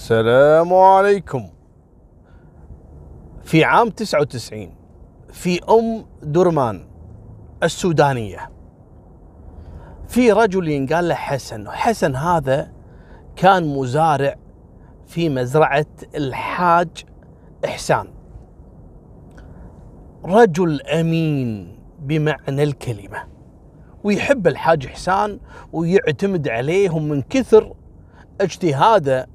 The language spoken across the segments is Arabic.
السلام عليكم في عام 99 في أم درمان السودانية في رجل ينقال له حسن حسن هذا كان مزارع في مزرعة الحاج إحسان رجل أمين بمعنى الكلمة ويحب الحاج إحسان ويعتمد عليهم من كثر اجتهاده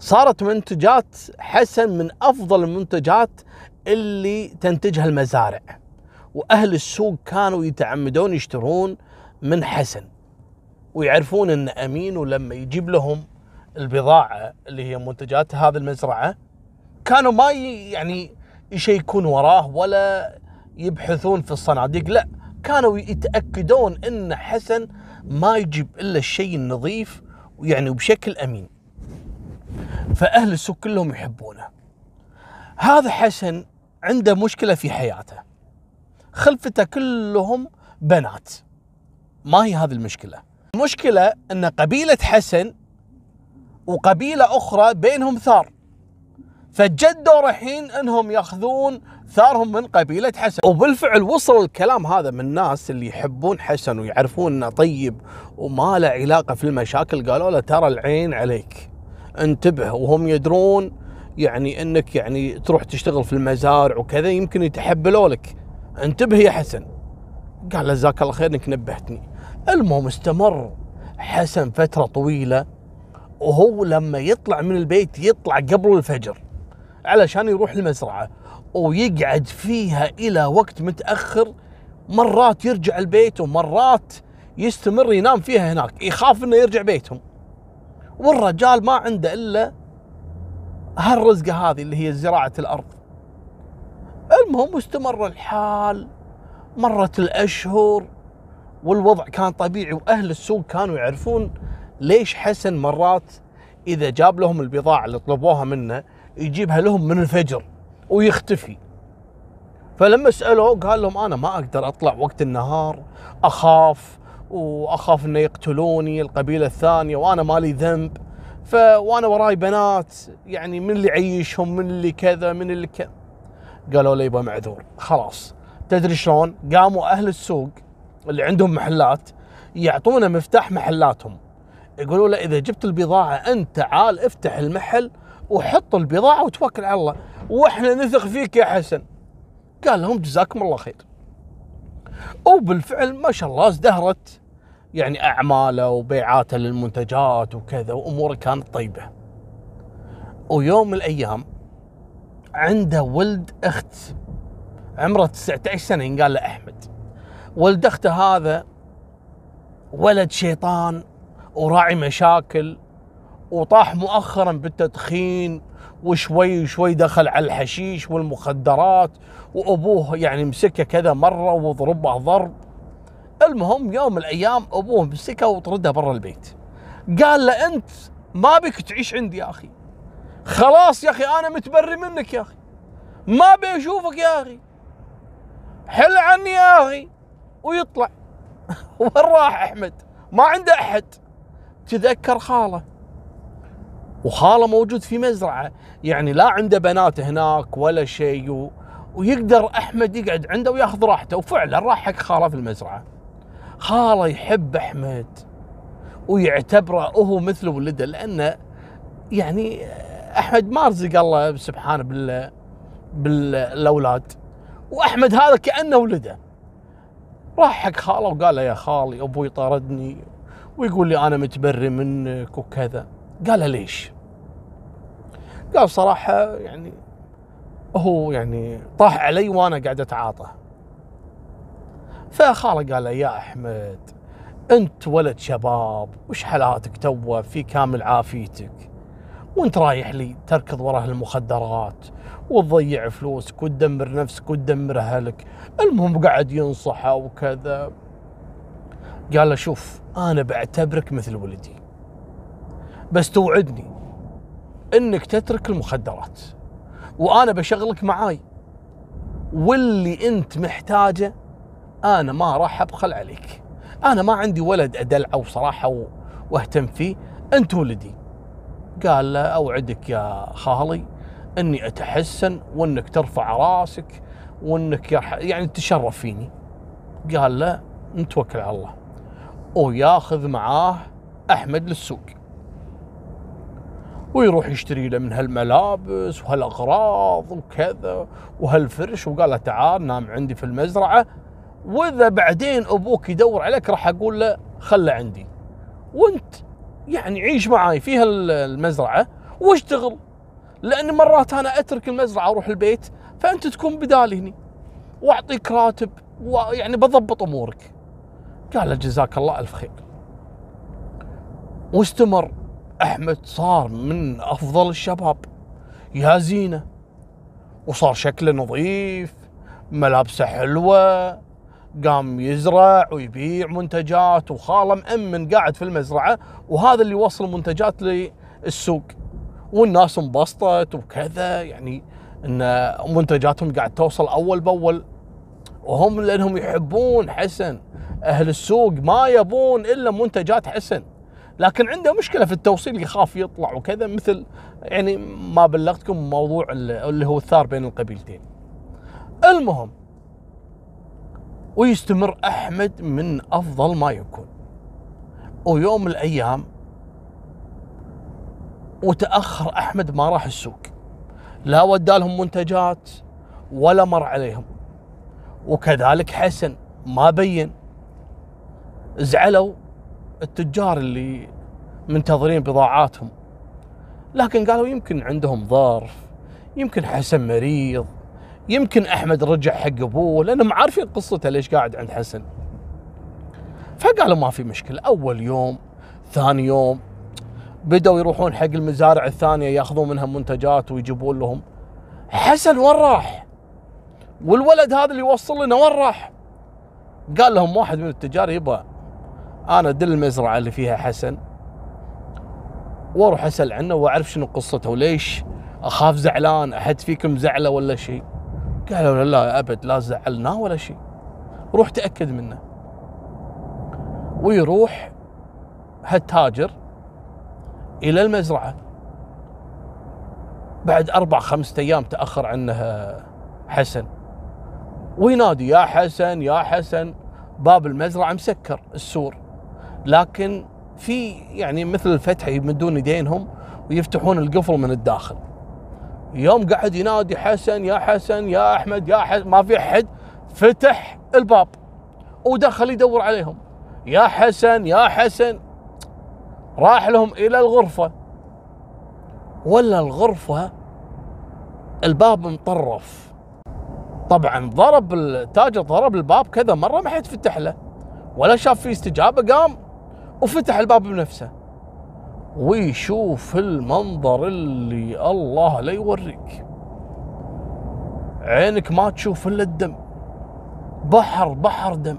صارت منتجات حسن من افضل المنتجات اللي تنتجها المزارع واهل السوق كانوا يتعمدون يشترون من حسن ويعرفون ان امين ولما يجيب لهم البضاعه اللي هي منتجات هذه المزرعه كانوا ما يعني يشيكون وراه ولا يبحثون في الصناديق لا كانوا يتاكدون ان حسن ما يجيب الا الشيء النظيف ويعني وبشكل امين فأهل السوق كلهم يحبونه هذا حسن عنده مشكلة في حياته خلفته كلهم بنات ما هي هذه المشكلة المشكلة أن قبيلة حسن وقبيلة أخرى بينهم ثار فجدوا الحين انهم ياخذون ثارهم من قبيله حسن وبالفعل وصل الكلام هذا من الناس اللي يحبون حسن ويعرفون انه طيب وما له علاقه في المشاكل قالوا له ترى العين عليك انتبه وهم يدرون يعني انك يعني تروح تشتغل في المزارع وكذا يمكن يتحبلوا لك انتبه يا حسن قال جزاك الله خير انك نبهتني المهم استمر حسن فتره طويله وهو لما يطلع من البيت يطلع قبل الفجر علشان يروح المزرعه ويقعد فيها الى وقت متاخر مرات يرجع البيت ومرات يستمر ينام فيها هناك يخاف انه يرجع بيتهم والرجال ما عنده الا هالرزقه هذه اللي هي زراعه الارض. المهم استمر الحال مرت الاشهر والوضع كان طبيعي واهل السوق كانوا يعرفون ليش حسن مرات اذا جاب لهم البضاعه اللي طلبوها منه يجيبها لهم من الفجر ويختفي. فلما سالوه قال لهم انا ما اقدر اطلع وقت النهار اخاف واخاف انه يقتلوني القبيله الثانيه وانا مالي ذنب ف وانا وراي بنات يعني من اللي عيشهم من اللي كذا من اللي كذا قالوا لي يبا معذور خلاص تدري شلون قاموا اهل السوق اللي عندهم محلات يعطونا مفتاح محلاتهم يقولوا له اذا جبت البضاعه انت تعال افتح المحل وحط البضاعه وتوكل على الله واحنا نثق فيك يا حسن قال لهم جزاكم الله خير وبالفعل ما شاء الله ازدهرت يعني اعماله وبيعاته للمنتجات وكذا واموره كانت طيبه. ويوم من الايام عنده ولد اخت عمره 19 سنه ينقال له احمد. ولد اخته هذا ولد شيطان وراعي مشاكل وطاح مؤخرا بالتدخين وشوي شوي دخل على الحشيش والمخدرات وابوه يعني مسكه كذا مره وضربه ضرب المهم يوم من الايام ابوه مسكه وطرده برا البيت قال له انت ما بك تعيش عندي يا اخي خلاص يا اخي انا متبري منك يا اخي ما ابي اشوفك يا اخي حل عني يا اخي ويطلع وين راح احمد ما عنده احد تذكر خاله وخاله موجود في مزرعه يعني لا عنده بنات هناك ولا شيء ويقدر احمد يقعد عنده وياخذ راحته وفعلا راح حق خاله في المزرعه خاله يحب احمد ويعتبره هو مثل ولده لانه يعني احمد ما رزق الله سبحانه بال بالاولاد واحمد هذا كانه ولده راح حق خاله وقال له يا خالي ابوي طردني ويقول لي انا متبري منك وكذا قالها ليش قال صراحة يعني هو يعني طاح علي وانا قاعد اتعاطى فخاله قال له يا احمد انت ولد شباب وش حالاتك توه في كامل عافيتك وانت رايح لي تركض وراء المخدرات وتضيع فلوسك وتدمر نفسك وتدمر اهلك المهم قاعد ينصحه وكذا قال له شوف انا بعتبرك مثل ولدي بس توعدني انك تترك المخدرات وانا بشغلك معاي واللي انت محتاجه انا ما راح ابخل عليك انا ما عندي ولد ادلعه وصراحه واهتم فيه انت ولدي قال له اوعدك يا خالي اني اتحسن وانك ترفع راسك وانك يعني تشرف فيني قال له نتوكل على الله وياخذ معاه احمد للسوق ويروح يشتري له من هالملابس وهالاغراض وكذا وهالفرش وقال له تعال نام عندي في المزرعه واذا بعدين ابوك يدور عليك راح اقول له خله عندي وانت يعني عيش معاي في هالمزرعه واشتغل لان مرات انا اترك المزرعه واروح البيت فانت تكون بدالي هني واعطيك راتب ويعني بضبط امورك قال له جزاك الله الف خير واستمر احمد صار من افضل الشباب يا زينه وصار شكله نظيف ملابسه حلوه قام يزرع ويبيع منتجات وخاله مأمن قاعد في المزرعه وهذا اللي وصل منتجات للسوق والناس انبسطت وكذا يعني ان منتجاتهم قاعد توصل اول باول وهم لانهم يحبون حسن اهل السوق ما يبون الا منتجات حسن لكن عنده مشكله في التوصيل يخاف يطلع وكذا مثل يعني ما بلغتكم موضوع اللي هو الثار بين القبيلتين المهم ويستمر احمد من افضل ما يكون ويوم من الايام وتاخر احمد ما راح السوق لا ودالهم منتجات ولا مر عليهم وكذلك حسن ما بين زعلوا التجار اللي منتظرين بضاعاتهم لكن قالوا يمكن عندهم ظرف يمكن حسن مريض يمكن احمد رجع حق ابوه لانهم عارفين قصته ليش قاعد عند حسن فقالوا ما في مشكله اول يوم ثاني يوم بدأوا يروحون حق المزارع الثانية ياخذون منها منتجات ويجيبون لهم حسن وين راح؟ والولد هذا اللي يوصل لنا وين راح؟ قال لهم واحد من التجار يبا انا دل المزرعه اللي فيها حسن واروح اسال عنه واعرف شنو قصته وليش اخاف زعلان احد فيكم زعله ولا شيء قالوا لا ابد لا زعلناه ولا شيء روح تاكد منه ويروح هالتاجر الى المزرعه بعد اربع خمسة ايام تاخر عنها حسن وينادي يا حسن يا حسن باب المزرعه مسكر السور لكن في يعني مثل الفتح يمدون يدينهم ويفتحون القفل من الداخل يوم قاعد ينادي حسن يا حسن يا احمد يا حسن ما في احد فتح الباب ودخل يدور عليهم يا حسن يا حسن راح لهم الى الغرفه ولا الغرفه الباب مطرف طبعا ضرب التاجر ضرب الباب كذا مره ما حد فتح له ولا شاف في استجابه قام وفتح الباب بنفسه ويشوف المنظر اللي الله لا يوريك عينك ما تشوف الا الدم بحر بحر دم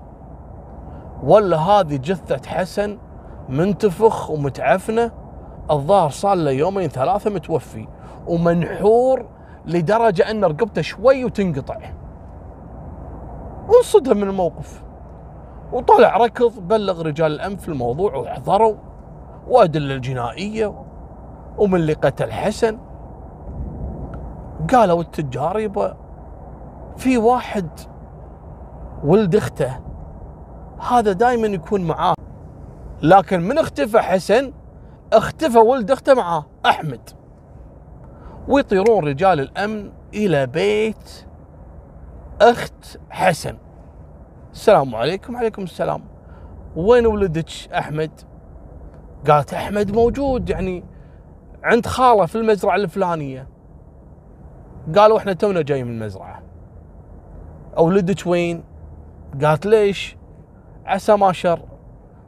ولا هذه جثة حسن منتفخ ومتعفنة الظاهر صار له يومين ثلاثة متوفي ومنحور لدرجة أن رقبته شوي وتنقطع وانصدم من الموقف وطلع ركض بلغ رجال الامن في الموضوع واحضروا وادله الجنائيه ومن اللي قتل حسن قالوا التجار يبا في واحد ولد اخته هذا دائما يكون معاه لكن من اختفى حسن اختفى ولد اخته معاه احمد ويطيرون رجال الامن الى بيت اخت حسن السلام عليكم عليكم السلام وين ولدك احمد قالت احمد موجود يعني عند خاله في المزرعه الفلانيه قالوا احنا تونا جاي من المزرعه اولدك وين قالت ليش عسى ما شر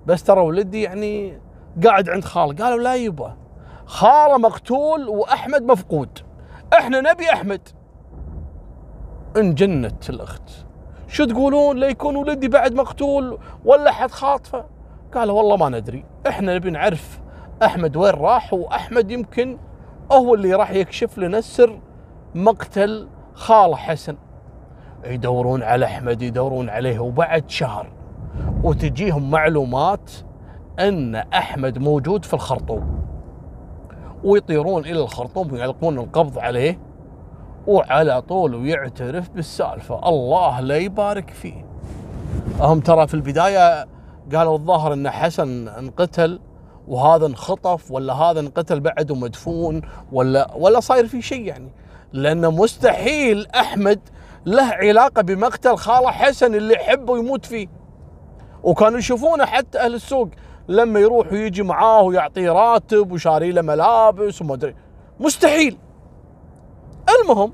بس ترى ولدي يعني قاعد عند خاله قالوا لا يبا خاله مقتول واحمد مفقود احنا نبي احمد انجنت الاخت شو تقولون لا يكون ولدي بعد مقتول ولا حد خاطفه قال والله ما ندري احنا نبي نعرف احمد وين راح واحمد يمكن هو اللي راح يكشف لنا سر مقتل خاله حسن يدورون على احمد يدورون عليه وبعد شهر وتجيهم معلومات ان احمد موجود في الخرطوم ويطيرون الى الخرطوم ويلقون القبض عليه وعلى طول ويعترف بالسالفه الله لا يبارك فيه هم ترى في البدايه قالوا الظاهر ان حسن انقتل وهذا انخطف ولا هذا انقتل بعد ومدفون ولا ولا صاير في شيء يعني لانه مستحيل احمد له علاقه بمقتل خاله حسن اللي يحبه ويموت فيه وكانوا يشوفونه حتى اهل السوق لما يروح ويجي معاه ويعطيه راتب وشاري له ملابس وما ادري مستحيل المهم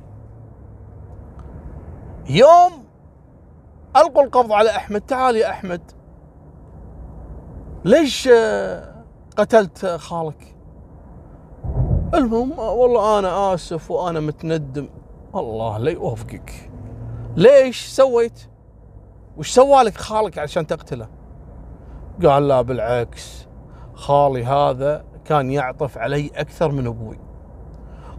يوم القوا القبض على احمد تعال يا احمد ليش آه، قتلت خالك المهم آه، والله انا اسف وانا متندم الله لا يوفقك ليش سويت وش سوى لك خالك عشان تقتله قال لا بالعكس خالي هذا كان يعطف علي اكثر من ابوي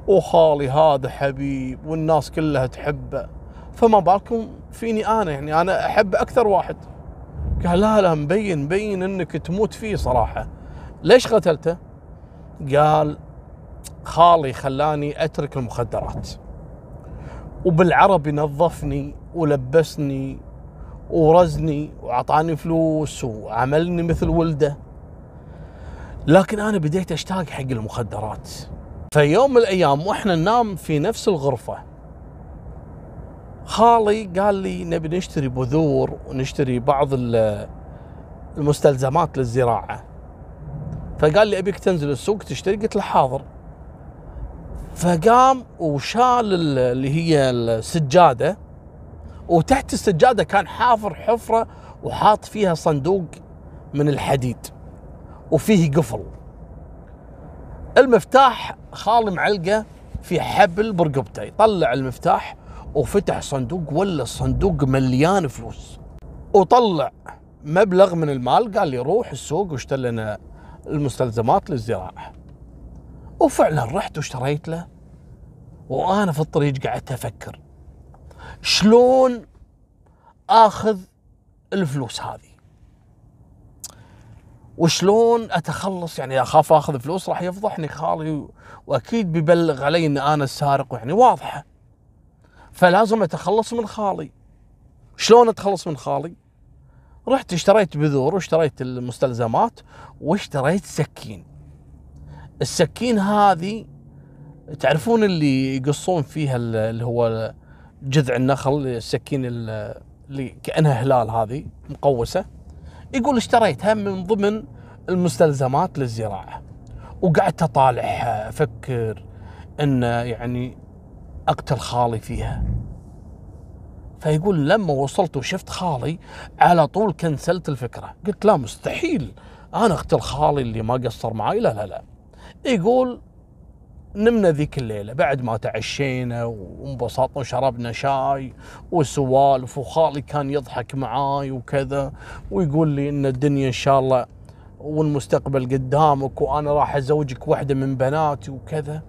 وخالي هذا حبيب والناس كلها تحبه فما بالكم فيني انا يعني انا احب اكثر واحد قال لا لا مبين مبين انك تموت فيه صراحه ليش قتلته؟ قال خالي خلاني اترك المخدرات وبالعربي نظفني ولبسني ورزني وعطاني فلوس وعملني مثل ولده لكن انا بديت اشتاق حق المخدرات فيوم من الايام واحنا ننام في نفس الغرفه خالي قال لي نبي نشتري بذور ونشتري بعض المستلزمات للزراعه فقال لي ابيك تنزل السوق تشتري قلت له حاضر فقام وشال اللي هي السجاده وتحت السجاده كان حافر حفره وحاط فيها صندوق من الحديد وفيه قفل المفتاح خالي معلقه في حبل برقبته طلع المفتاح وفتح صندوق ولا الصندوق مليان فلوس وطلع مبلغ من المال قال لي روح السوق واشتري لنا المستلزمات للزراعه وفعلا رحت واشتريت له وانا في الطريق قعدت افكر شلون اخذ الفلوس هذه وشلون اتخلص يعني اخاف اخذ فلوس راح يفضحني خالي واكيد ببلغ علي ان انا السارق يعني واضحه فلازم اتخلص من خالي شلون اتخلص من خالي رحت اشتريت بذور واشتريت المستلزمات واشتريت سكين السكين هذه تعرفون اللي يقصون فيها اللي هو جذع النخل السكين اللي كانها هلال هذه مقوسه يقول اشتريتها من ضمن المستلزمات للزراعه وقعدت اطالعها افكر ان يعني اقتل خالي فيها فيقول لما وصلت وشفت خالي على طول كنسلت الفكره قلت لا مستحيل انا اقتل خالي اللي ما قصر معي لا لا لا يقول نمنا ذيك الليله بعد ما تعشينا وانبسطنا وشربنا شاي وسوالف وخالي كان يضحك معاي وكذا ويقول لي ان الدنيا ان شاء الله والمستقبل قدامك وانا راح ازوجك واحده من بناتي وكذا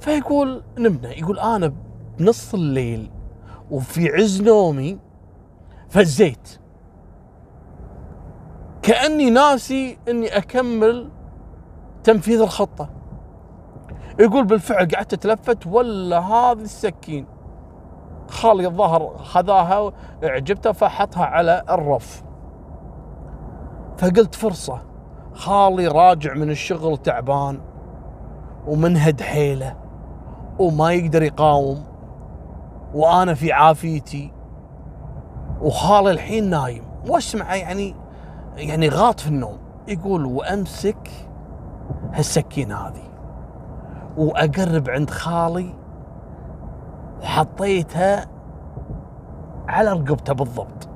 فيقول نمنا يقول انا بنص الليل وفي عز نومي فزيت كاني ناسي اني اكمل تنفيذ الخطه يقول بالفعل قعدت اتلفت ولا هذه السكين خالي الظهر خذاها عجبته فحطها على الرف فقلت فرصة خالي راجع من الشغل تعبان ومنهد حيله وما يقدر يقاوم وانا في عافيتي وخالي الحين نايم واسمعه يعني يعني غاط في النوم يقول وامسك هالسكينه هذه واقرب عند خالي وحطيتها على رقبته بالضبط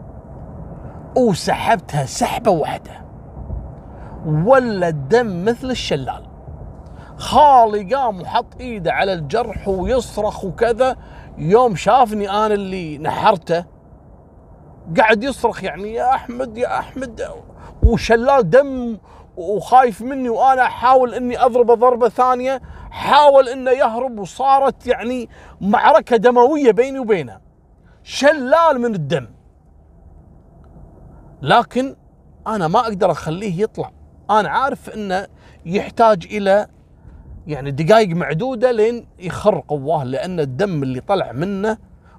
وسحبتها سحبه واحده ولا الدم مثل الشلال خالي قام وحط ايده على الجرح ويصرخ وكذا يوم شافني انا اللي نحرته قاعد يصرخ يعني يا احمد يا احمد وشلال دم وخايف مني وانا احاول اني اضربه ضربه ثانيه حاول انه يهرب وصارت يعني معركه دمويه بيني وبينه شلال من الدم لكن انا ما اقدر اخليه يطلع انا عارف انه يحتاج الى يعني دقائق معدوده لين يخر قواه لان الدم اللي طلع منه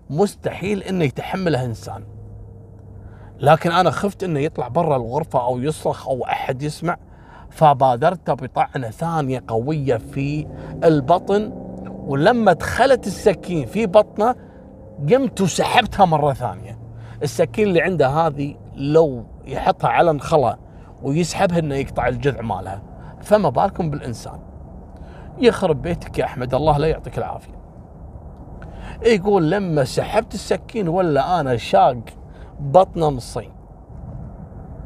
مستحيل انه يتحمله انسان لكن انا خفت انه يطلع برا الغرفه او يصرخ او احد يسمع فبادرت بطعنة ثانية قوية في البطن ولما دخلت السكين في بطنه قمت وسحبتها مرة ثانية السكين اللي عنده هذه لو يحطها على نخلة ويسحبها انه يقطع الجذع مالها فما بالكم بالانسان يخرب بيتك يا احمد الله لا يعطيك العافيه يقول لما سحبت السكين ولا انا شاق بطنه نصين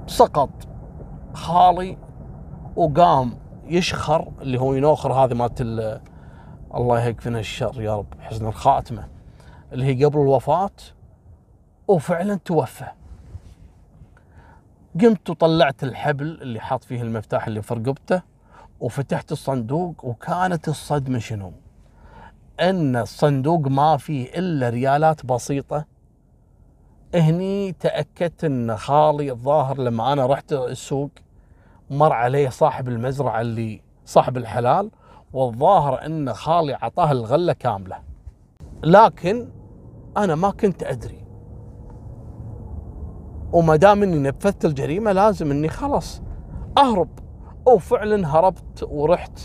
سقط خالي وقام يشخر اللي هو ينوخر هذه مالت الله يكفينا الشر يا رب حزن الخاتمه اللي هي قبل الوفاه وفعلا توفى قمت وطلعت الحبل اللي حاط فيه المفتاح اللي في رقبته وفتحت الصندوق وكانت الصدمه شنو؟ ان الصندوق ما فيه الا ريالات بسيطه هني تاكدت ان خالي الظاهر لما انا رحت السوق مر عليه صاحب المزرعة اللي صاحب الحلال والظاهر أن خالي عطاه الغلة كاملة لكن أنا ما كنت أدري وما دام اني نفذت الجريمه لازم اني خلاص اهرب وفعلا هربت ورحت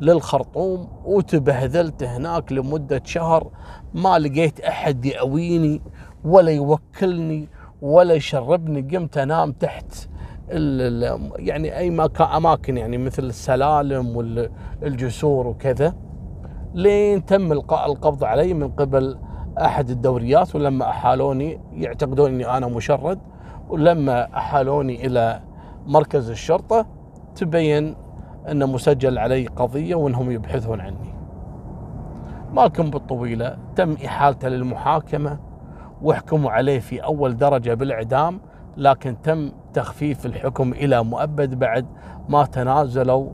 للخرطوم وتبهذلت هناك لمدة شهر ما لقيت أحد يأويني ولا يوكلني ولا يشربني قمت أنام تحت يعني اي اماكن يعني مثل السلالم والجسور وكذا لين تم القاء القبض علي من قبل احد الدوريات ولما احالوني يعتقدون اني انا مشرد ولما احالوني الى مركز الشرطه تبين ان مسجل علي قضيه وانهم يبحثون عني. ما كم بالطويله تم احالته للمحاكمه وحكموا عليه في اول درجه بالاعدام لكن تم تخفيف الحكم إلى مؤبد بعد ما تنازلوا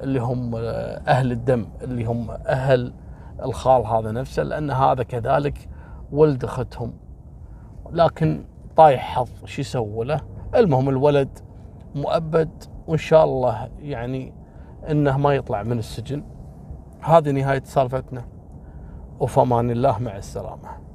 اللي هم آه، أهل الدم اللي هم أهل الخال هذا نفسه لأن هذا كذلك ولد أختهم لكن طايح حظ شو يسووا له المهم الولد مؤبد وإن شاء الله يعني إنه ما يطلع من السجن هذه نهاية سالفتنا وفمان الله مع السلامه